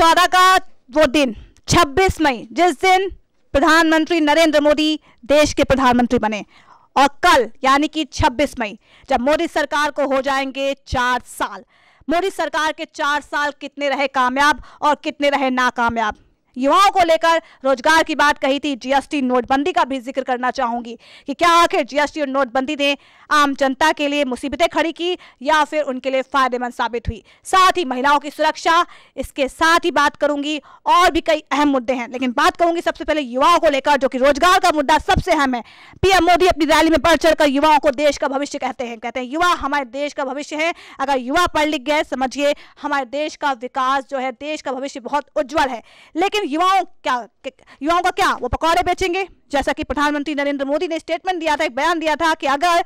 2014 का वो दिन 26 मई जिस दिन प्रधानमंत्री नरेंद्र मोदी देश के प्रधानमंत्री बने और कल यानी कि 26 मई जब मोदी सरकार को हो जाएंगे चार साल मोदी सरकार के चार साल कितने रहे कामयाब और कितने रहे नाकामयाब युवाओं को लेकर रोजगार की बात कही थी जीएसटी नोटबंदी का भी जिक्र करना चाहूंगी कि क्या आखिर जीएसटी और नोटबंदी ने आम जनता के लिए मुसीबतें खड़ी की या फिर उनके लिए फायदेमंद साबित हुई साथ ही महिलाओं की सुरक्षा इसके साथ ही बात करूंगी और भी कई अहम मुद्दे हैं लेकिन बात करूंगी सबसे पहले युवाओं को लेकर जो कि रोजगार का मुद्दा सबसे अहम है पीएम मोदी अपनी रैली में बढ़ चढ़कर युवाओं को देश का भविष्य कहते हैं कहते हैं युवा हमारे देश का भविष्य है अगर युवा पढ़ लिख गए समझिए हमारे देश का विकास जो है देश का भविष्य बहुत उज्जवल है लेकिन लेकिन युवाओं क्या युवाओं का क्या वो पकौड़े बेचेंगे जैसा कि प्रधानमंत्री नरेंद्र मोदी ने स्टेटमेंट दिया था एक बयान दिया था कि अगर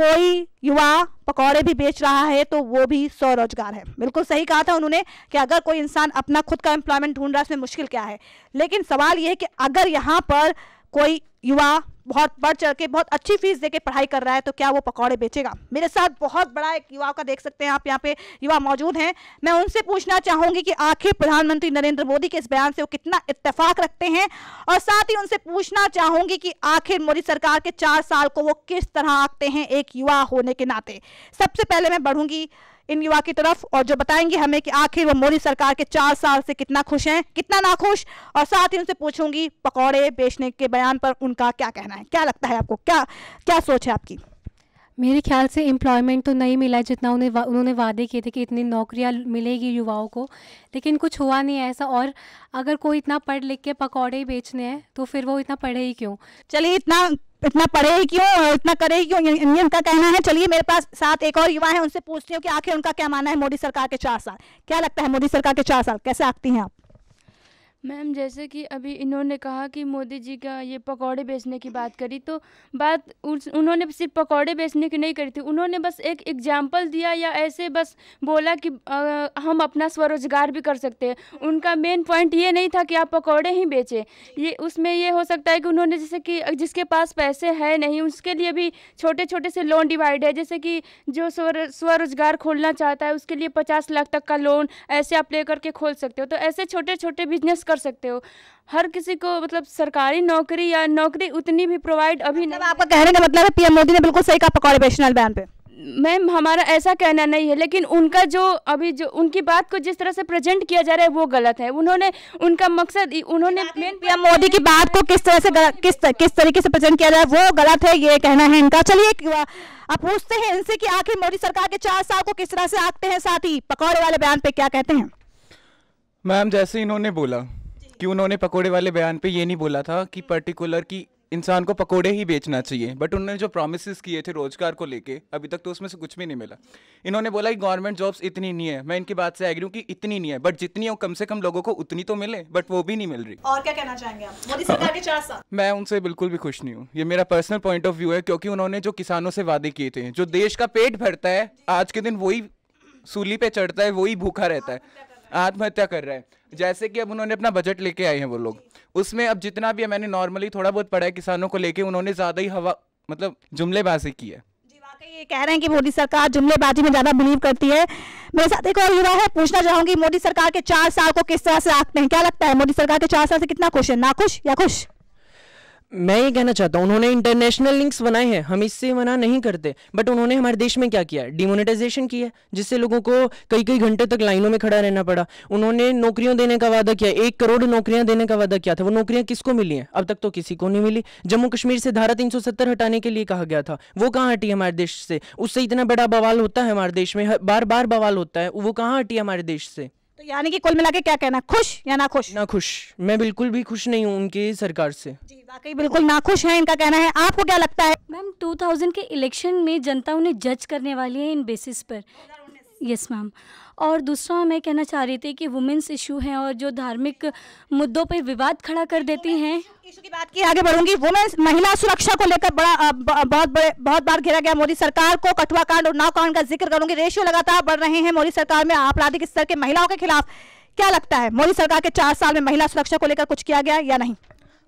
कोई युवा पकौड़े भी बेच रहा है तो वो भी स्वरोजगार है बिल्कुल सही कहा था उन्होंने कि अगर कोई इंसान अपना खुद का एम्प्लॉयमेंट ढूंढ रहा है इसमें मुश्किल क्या है लेकिन सवाल यह है कि अगर यहाँ पर कोई युवा बहुत बढ़ चढ़ के बहुत अच्छी फीस देके पढ़ाई कर रहा है तो क्या वो पकौड़े बेचेगा मेरे साथ बहुत बड़ा एक युवा का देख सकते हैं आप यहाँ पे युवा मौजूद हैं मैं उनसे पूछना चाहूंगी कि आखिर प्रधानमंत्री नरेंद्र मोदी के इस बयान से वो कितना इतफाक रखते हैं और साथ ही उनसे पूछना चाहूंगी कि आखिर मोदी सरकार के चार साल को वो किस तरह आंकते हैं एक युवा होने के नाते सबसे पहले मैं बढ़ूंगी इन युवा की तरफ और जो बताएंगे हमें कि आखिर वो मोदी सरकार के चार साल से कितना खुश हैं कितना नाखुश और साथ ही उनसे पूछूंगी पकौड़े बेचने के बयान पर उनका क्या कहना है क्या लगता है आपको क्या क्या सोच है आपकी मेरे ख्याल से एम्प्लॉयमेंट तो नहीं मिला जितना उन्हें वा, उन्होंने वादे किए थे कि इतनी नौकरियां मिलेगी युवाओं को लेकिन कुछ हुआ नहीं है ऐसा और अगर कोई इतना पढ़ लिख के पकौड़े ही बेचने हैं तो फिर वो इतना पढ़े ही क्यों चलिए इतना इतना पढ़े ही क्यों इतना करे ही क्यों ये, उनका कहना है चलिए मेरे पास साथ एक और युवा है उनसे पूछती हूँ कि आखिर उनका क्या मानना है मोदी सरकार के चार साल क्या लगता है मोदी सरकार के चार साल कैसे आती हैं आप मैम जैसे कि अभी इन्होंने कहा कि मोदी जी का ये पकौड़े बेचने की बात करी तो बात उन्होंने सिर्फ पकौड़े बेचने की नहीं करी थी उन्होंने बस एक एग्जाम्पल दिया या ऐसे बस बोला कि आ, हम अपना स्वरोजगार भी कर सकते हैं उनका मेन पॉइंट ये नहीं था कि आप पकौड़े ही बेचें ये उसमें ये हो सकता है कि उन्होंने जैसे कि जिसके पास पैसे है नहीं उसके लिए भी छोटे छोटे से लोन डिवाइड है जैसे कि जो स्वरोजगार खोलना चाहता है उसके लिए पचास लाख तक का लोन ऐसे आप ले करके खोल सकते हो तो ऐसे छोटे छोटे बिजनेस कर कर सकते हो हर किसी को मतलब सरकारी नौकरी या नौकरी उतनी भी प्रोवाइड अभी मतलब आपका कहने का मतलब है पीएम मोदी ने बिल्कुल सही कहा कॉर्पोरेशनल बैन पे मैम हमारा ऐसा कहना नहीं है लेकिन उनका जो अभी जो उनकी बात को जिस तरह से प्रेजेंट किया जा रहा है वो गलत है उन्होंने उनका मकसद उन्होंने पीएम मोदी की बात को किस तरह से गल, किस तर, किस तरीके से प्रेजेंट किया जा रहा है वो गलत है ये कहना है इनका चलिए आप पूछते हैं इनसे कि आखिर मोदी सरकार के चार साल को किस तरह से आंकते हैं साथ ही पकौड़े वाले बयान पे क्या कहते हैं मैम जैसे इन्होंने बोला कि उन्होंने पकोड़े वाले बयान पे ये नहीं बोला था कि पर्टिकुलर कि इंसान को पकोड़े ही बेचना चाहिए बट उन्होंने जो प्रोमिस किए थे रोजगार को लेके अभी तक तो उसमें से कुछ भी नहीं मिला इन्होंने बोला कि गवर्नमेंट जॉब्स इतनी नहीं है मैं इनकी बात से एग्री हूँ कि इतनी नहीं है बट जितनी हो कम से कम लोगों को उतनी तो मिले बट वो भी नहीं मिल रही और क्या कहना चाहेंगे आप मोदी सरकार के मैं उनसे बिल्कुल भी खुश नहीं हूँ ये मेरा पर्सनल पॉइंट ऑफ व्यू है क्योंकि उन्होंने जो किसानों से वादे किए थे जो देश का पेट भरता है आज के दिन वही सूली पे चढ़ता है वही भूखा रहता है आत्महत्या कर रहे हैं जैसे कि अब उन्होंने अपना बजट लेके आए हैं वो लोग उसमें अब जितना भी है मैंने नॉर्मली थोड़ा बहुत पढ़ा है किसानों को लेके उन्होंने ज़्यादा ही हवा मतलब जुमलेबाजी की है ये कह रहे हैं कि मोदी सरकार जुमलेबाजी में ज्यादा बिलीव करती है मेरे साथ एक और युवा है पूछना चाहूंगी मोदी सरकार के चार साल को किस तरह से आते हैं क्या लगता है मोदी सरकार के चार साल से कितना खुश है ना खुश या खुश मैं ये कहना चाहता हूँ उन्होंने इंटरनेशनल लिंक्स बनाए हैं हम इससे मना नहीं करते बट उन्होंने हमारे देश में क्या किया डिमोनेटाइजेशन किया जिससे लोगों को कई कई घंटे तक लाइनों में खड़ा रहना पड़ा उन्होंने नौकरियों देने का वादा किया एक करोड़ नौकरियां देने का वादा किया था वो नौकरियां किसको मिली हैं अब तक तो किसी को नहीं मिली जम्मू कश्मीर से धारा तीन हटाने के लिए कहा गया था वो कहाँ हटी हमारे देश से उससे इतना बड़ा बवाल होता है हमारे देश में बार बार बवाल होता है वो कहाँ हटी हमारे देश से तो यानी कि कुल मिला के क्या कहना खुश या ना खुश ना खुश मैं बिल्कुल भी खुश नहीं हूँ उनकी सरकार से जी वाकई बिल्कुल खुश है इनका कहना है आपको क्या लगता है मैम 2000 के इलेक्शन में जनता उन्हें जज करने वाली है इन बेसिस पर यस मैम और दूसरा मैं कहना चाह रही थी कि वुमेन्स इशू हैं और जो धार्मिक मुद्दों पर विवाद खड़ा कर देती हैं इशू की बात की आगे बढ़ूंगी वुमेन्स महिला सुरक्षा को लेकर बड़ा बहुत बड़े बहुत बार घेरा गया मोदी सरकार को कठुआ कांड और नाव कांड का जिक्र करूंगी रेशियो लगातार बढ़ रहे हैं मोदी सरकार में आपराधिक स्तर के महिलाओं के खिलाफ क्या लगता है मोदी सरकार के चार साल में महिला सुरक्षा को लेकर कुछ किया गया या नहीं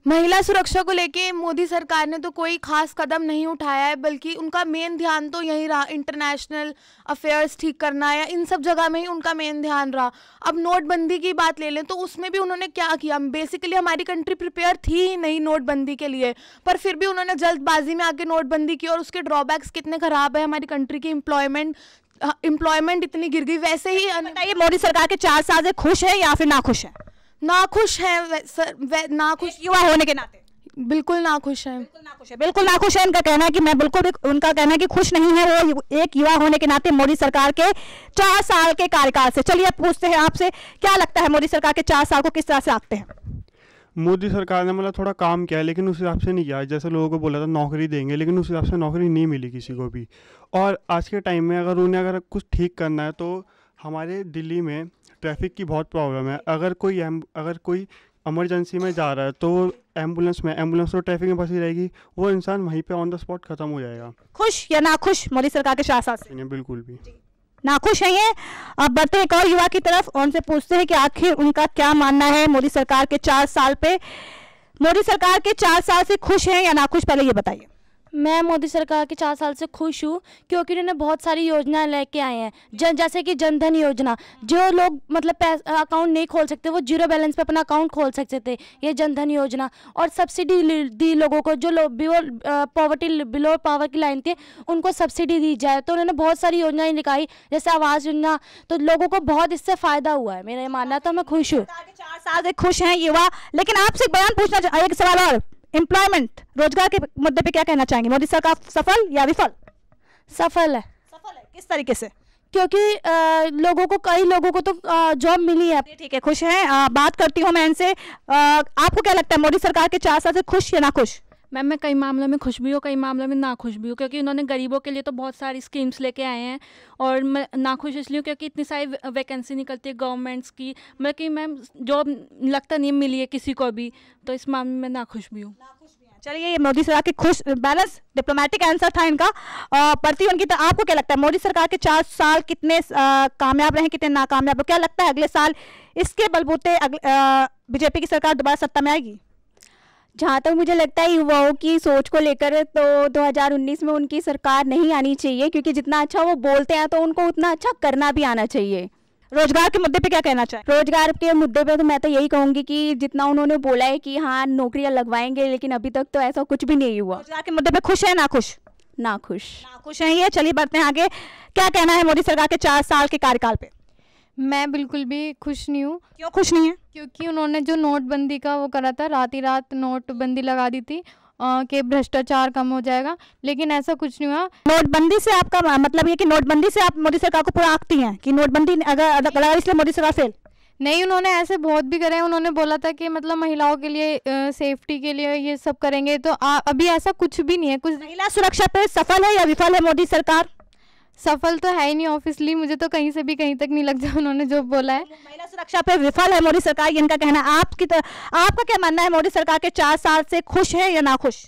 महिला सुरक्षा को लेके मोदी सरकार ने तो कोई खास कदम नहीं उठाया है बल्कि उनका मेन ध्यान तो यही रहा इंटरनेशनल अफेयर्स ठीक करना या इन सब जगह में ही उनका मेन ध्यान रहा अब नोटबंदी की बात ले लें तो उसमें भी उन्होंने क्या किया बेसिकली हमारी कंट्री प्रिपेयर थी ही नहीं नोटबंदी के लिए पर फिर भी उन्होंने जल्दबाजी में आके नोटबंदी की और उसके ड्रॉबैक्स कितने ख़राब है हमारी कंट्री की इम्प्लॉयमेंट इम्प्लॉयमेंट इतनी गिर गई वैसे ही मोदी सरकार के चार साल से खुश है या फिर ना खुश है नाखुश है सर नाखुश युवा होने के नाते बिल्कुल खुश है बिल्कुल खुश है बिल्कुल खुश है उनका कहना है कि मैं बिल्कुल भी उनका कहना है कि खुश नहीं है वो एक युवा होने के नाते मोदी सरकार के चार साल के कार्यकाल से चलिए पूछते हैं आपसे क्या लगता है मोदी सरकार के चार साल को किस तरह से आंकते हैं मोदी सरकार ने मतलब थोड़ा काम किया है लेकिन उस हिसाब से नहीं किया जैसे लोगों को बोला था नौकरी देंगे लेकिन उस हिसाब से नौकरी नहीं मिली किसी को भी और आज के टाइम में अगर उन्हें अगर कुछ ठीक करना है तो हमारे दिल्ली में ट्रैफिक की बहुत प्रॉब्लम है अगर कोई एम अगर कोई एमरजेंसी में जा रहा है तो एम्बुलेंस में एम्बुलेंस तो ट्रैफिक में फंसी रहेगी वो इंसान वहीं पे ऑन द स्पॉट खत्म हो जाएगा खुश या ना खुश मोदी सरकार के शासन बिल्कुल भी खुश है ये अब बढ़ते एक और युवा की तरफ और उनसे पूछते हैं कि आखिर उनका क्या मानना है मोदी सरकार के चार साल पे मोदी सरकार के चार साल से खुश हैं या खुश पहले ये बताइए मैं मोदी सरकार के चार साल से खुश हूँ क्योंकि उन्होंने बहुत सारी योजनाएं लेके आए हैं जन जैसे कि जनधन योजना जो लोग मतलब अकाउंट नहीं खोल सकते वो जीरो बैलेंस पे अपना अकाउंट खोल सकते थे ये जनधन योजना और सब्सिडी दी लोगों को जो लोग बिलो पॉवर्टी बिलो पावर की लाइन थी उनको सब्सिडी दी जाए तो उन्होंने बहुत सारी योजनाएं निकाली जैसे आवास योजना तो लोगों को बहुत इससे फ़ायदा हुआ है मेरा मानना तो मैं खुश हूँ चार साल से खुश हैं युवा लेकिन आपसे एक बयान पूछना एक सवाल और एम्प्लॉयमेंट रोजगार के मुद्दे पे क्या कहना चाहेंगे मोदी सरकार सफल या विफल सफल है सफल है किस तरीके से क्योंकि आ, लोगों को कई लोगों को तो जॉब मिली है ठीक है खुश हैं बात करती हूँ मैं इनसे आपको क्या लगता है मोदी सरकार के चार साल से खुश या ना खुश मैम मैं कई मामलों में खुश भी हूँ कई मामलों में नाखुश भी हूँ क्योंकि उन्होंने गरीबों के लिए तो बहुत सारी स्कीम्स लेके आए हैं और मैं नाखुश इसलिए हूँ क्योंकि इतनी सारी वैकेंसी निकलती है गवर्नमेंट्स की मतलब कि मैम जॉब लगता नहीं मिली है किसी को भी तो इस मामले में नाखुश भी हूँ चलिए ये मोदी सरकार के खुश बैलेंस डिप्लोमेटिक आंसर था इनका प्रति उनकी तो आपको क्या लगता है मोदी सरकार के चार साल कितने कामयाब रहे कितने नाकामयाब क्या लगता है अगले साल इसके बलबूते बीजेपी की सरकार दोबारा सत्ता में आएगी जहाँ तक मुझे लगता है युवाओं की सोच को लेकर तो 2019 में उनकी सरकार नहीं आनी चाहिए क्योंकि जितना अच्छा वो बोलते हैं तो उनको उतना अच्छा करना भी आना चाहिए रोजगार के मुद्दे पे क्या कहना चाहिए रोजगार के मुद्दे पे तो मैं तो यही कहूंगी कि जितना उन्होंने बोला है कि हाँ नौकरियां लगवाएंगे लेकिन अभी तक तो ऐसा कुछ भी नहीं हुआ रोजगार के मुद्दे पे खुश है ना खुश ना खुश ना खुश है ये चलिए बढ़ते हैं आगे क्या कहना है मोदी सरकार के चार साल के कार्यकाल पे मैं बिल्कुल भी खुश नहीं हूँ क्यों खुश नहीं है क्योंकि उन्होंने जो नोटबंदी का वो करा था रात ही रात नोटबंदी लगा दी थी कि भ्रष्टाचार कम हो जाएगा लेकिन ऐसा कुछ नहीं हुआ नोटबंदी से आपका मतलब ये कि नोटबंदी से आप मोदी सरकार को पूरा आंकती हैं कि नोटबंदी अगर अगर इसलिए मोदी सरकार फेल नहीं उन्होंने ऐसे बहुत भी करे उन्होंने बोला था कि मतलब महिलाओं के लिए सेफ्टी के लिए ये सब करेंगे तो आ, अभी ऐसा कुछ भी नहीं है कुछ महिला सुरक्षा पे सफल है या विफल है मोदी सरकार सफल तो है ही नहीं ऑफिसली मुझे तो कहीं से भी कहीं तक नहीं लगता उन्होंने जो बोला है महिला सुरक्षा पे विफल है मोदी सरकार इनका कहना आपकी तो आपका क्या मानना है मोदी सरकार के चार साल से खुश है या ना खुश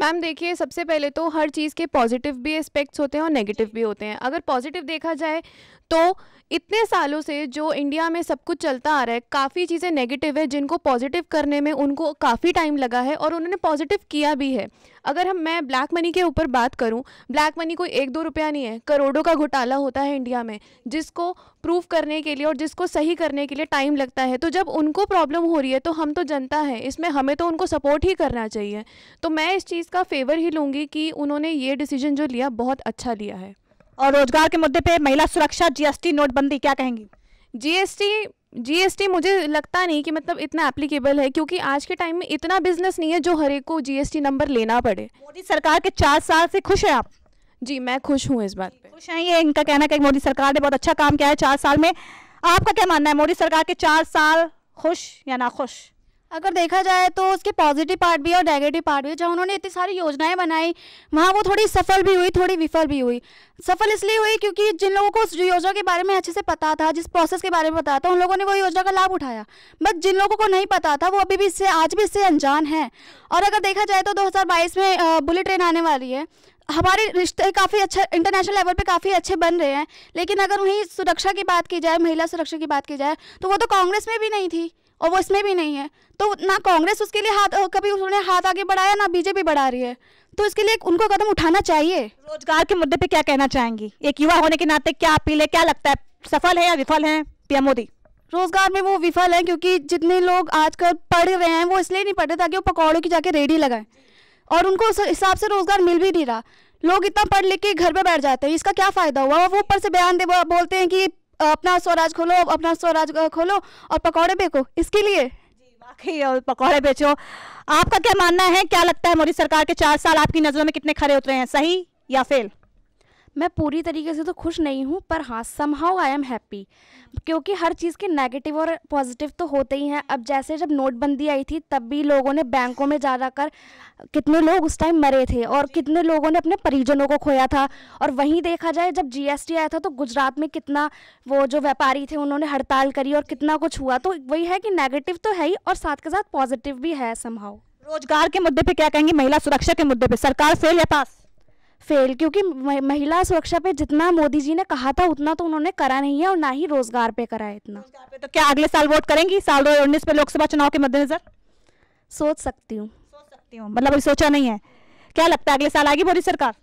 मैम देखिए सबसे पहले तो हर चीज़ के पॉजिटिव भी एस्पेक्ट्स होते हैं और नेगेटिव भी होते हैं अगर पॉजिटिव देखा जाए तो इतने सालों से जो इंडिया में सब कुछ चलता आ रहा है काफ़ी चीज़ें नेगेटिव है जिनको पॉजिटिव करने में उनको काफ़ी टाइम लगा है और उन्होंने पॉजिटिव किया भी है अगर हम मैं ब्लैक मनी के ऊपर बात करूं ब्लैक मनी कोई एक दो रुपया नहीं है करोड़ों का घोटाला होता है इंडिया में जिसको प्रूफ करने के लिए और जिसको सही करने के लिए टाइम लगता है तो जब उनको प्रॉब्लम हो रही है तो हम तो जनता है इसमें हमें तो उनको सपोर्ट ही करना चाहिए तो मैं इस चीज़ का फेवर ही लूँगी कि उन्होंने ये डिसीजन जो लिया बहुत अच्छा लिया है और रोजगार के मुद्दे पे महिला सुरक्षा जीएसटी नोटबंदी क्या कहेंगी जीएसटी जीएसटी मुझे लगता नहीं कि मतलब इतना एप्लीकेबल है क्योंकि आज के टाइम में इतना बिजनेस नहीं है जो हर एक को जीएसटी नंबर लेना पड़े मोदी सरकार के चार साल से खुश है आप जी मैं खुश हूँ इस बात पे खुश हैं ये इनका कहना है कि मोदी सरकार ने बहुत अच्छा काम किया है चार साल में आपका क्या मानना है मोदी सरकार के चार साल खुश या ना खुश अगर देखा जाए तो उसके पॉजिटिव पार्ट भी और नेगेटिव पार्ट भी जहाँ उन्होंने इतनी सारी योजनाएं बनाई वहाँ वो थोड़ी सफल भी हुई थोड़ी विफल भी हुई सफल इसलिए हुई क्योंकि जिन लोगों को उस योजना के बारे में अच्छे से पता था जिस प्रोसेस के बारे में पता था उन लोगों ने वो योजना का लाभ उठाया बट जिन लोगों को नहीं पता था वो अभी भी इससे आज भी इससे अनजान है और अगर देखा जाए तो दो में बुलेट ट्रेन आने वाली है हमारे रिश्ते काफ़ी अच्छा इंटरनेशनल लेवल पे काफ़ी अच्छे बन रहे हैं लेकिन अगर वहीं सुरक्षा की बात की जाए महिला सुरक्षा की बात की जाए तो वो तो कांग्रेस में भी नहीं थी और वो इसमें भी नहीं है तो ना कांग्रेस उसके लिए हाथ कभी उन्होंने हाथ आगे बढ़ाया ना बीजेपी बढ़ा रही है तो इसके लिए उनको कदम उठाना चाहिए रोजगार के मुद्दे पे क्या कहना चाहेंगी एक युवा होने के नाते क्या अपील है क्या लगता है सफल है या विफल है पीएम मोदी रोजगार में वो विफल है क्योंकि जितने लोग आजकल पढ़ रहे हैं वो इसलिए नहीं पढ़ रहे ताकि वो पकौड़ों की जाके रेडी लगाए और उनको उस हिसाब से रोजगार मिल भी नहीं रहा लोग इतना पढ़ लिख के घर पे बैठ जाते हैं इसका क्या फायदा हुआ वो ऊपर से बयान दे बोलते हैं कि अपना स्वराज खोलो अपना स्वराज खोलो और पकौड़े बेको इसके लिए वाकई और पकौड़े बेचो आपका क्या मानना है क्या लगता है मोदी सरकार के चार साल आपकी नज़रों में कितने खड़े उतरे हैं सही या फेल मैं पूरी तरीके से तो खुश नहीं हूँ पर हाँ समहाउ आई एम हैप्पी क्योंकि हर चीज़ के नेगेटिव और पॉजिटिव तो होते ही हैं अब जैसे जब नोटबंदी आई थी तब भी लोगों ने बैंकों में जा जाकर कितने लोग उस टाइम मरे थे और कितने लोगों ने अपने परिजनों को खोया था और वहीं देखा जाए जब जीएसटी आया था तो गुजरात में कितना वो जो व्यापारी थे उन्होंने हड़ताल करी और कितना कुछ हुआ तो वही है कि नेगेटिव तो है ही और साथ के साथ पॉजिटिव भी है समहाउ रोजगार के मुद्दे पे क्या कहेंगे महिला सुरक्षा के मुद्दे पे सरकार फेल या पास फेल क्योंकि महिला सुरक्षा पे जितना मोदी जी ने कहा था उतना तो उन्होंने करा नहीं है और ना ही रोजगार पे करा है इतना पे तो क्या अगले साल वोट करेंगी साल दो उन्नीस पे लोकसभा चुनाव के मद्देनजर सोच सकती हूँ मतलब अभी सोचा नहीं है क्या लगता है अगले साल आएगी मोदी सरकार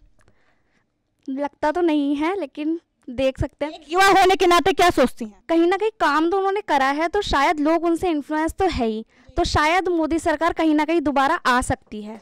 लगता तो नहीं है लेकिन देख सकते हैं युवा होने के नाते क्या सोचती हैं कहीं ना कहीं काम तो उन्होंने करा है तो शायद लोग उनसे इन्फ्लुएंस तो है ही तो शायद मोदी सरकार कहीं ना कहीं दोबारा आ सकती है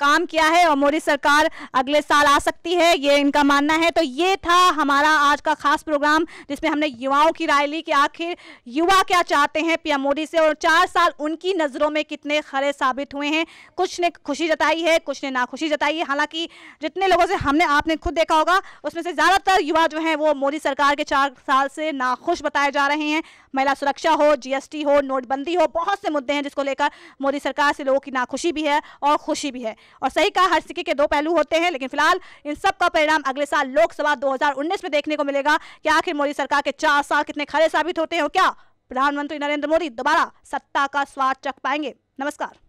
काम किया है और मोदी सरकार अगले साल आ सकती है ये इनका मानना है तो ये था हमारा आज का खास प्रोग्राम जिसमें हमने युवाओं की राय ली कि आखिर युवा क्या चाहते हैं पीएम मोदी से और चार साल उनकी नज़रों में कितने खरे साबित हुए हैं कुछ ने खुशी जताई है कुछ ने नाखुशी जताई है हालांकि जितने लोगों से हमने आपने खुद देखा होगा उसमें से ज़्यादातर युवा जो है वो मोदी सरकार के चार साल से नाखुश बताए जा रहे हैं महिला सुरक्षा हो जीएसटी हो नोटबंदी हो बहुत से मुद्दे हैं जिसको लेकर मोदी सरकार से लोगों की नाखुशी भी है और खुशी भी है है और सही कहा हर सिक्के के दो पहलू होते हैं लेकिन फिलहाल इन सब का परिणाम अगले साल लोकसभा 2019 में देखने को मिलेगा कि आखिर मोदी सरकार के चार साल कितने खरे साबित होते हैं क्या प्रधानमंत्री नरेंद्र मोदी दोबारा सत्ता का स्वाद चख पाएंगे नमस्कार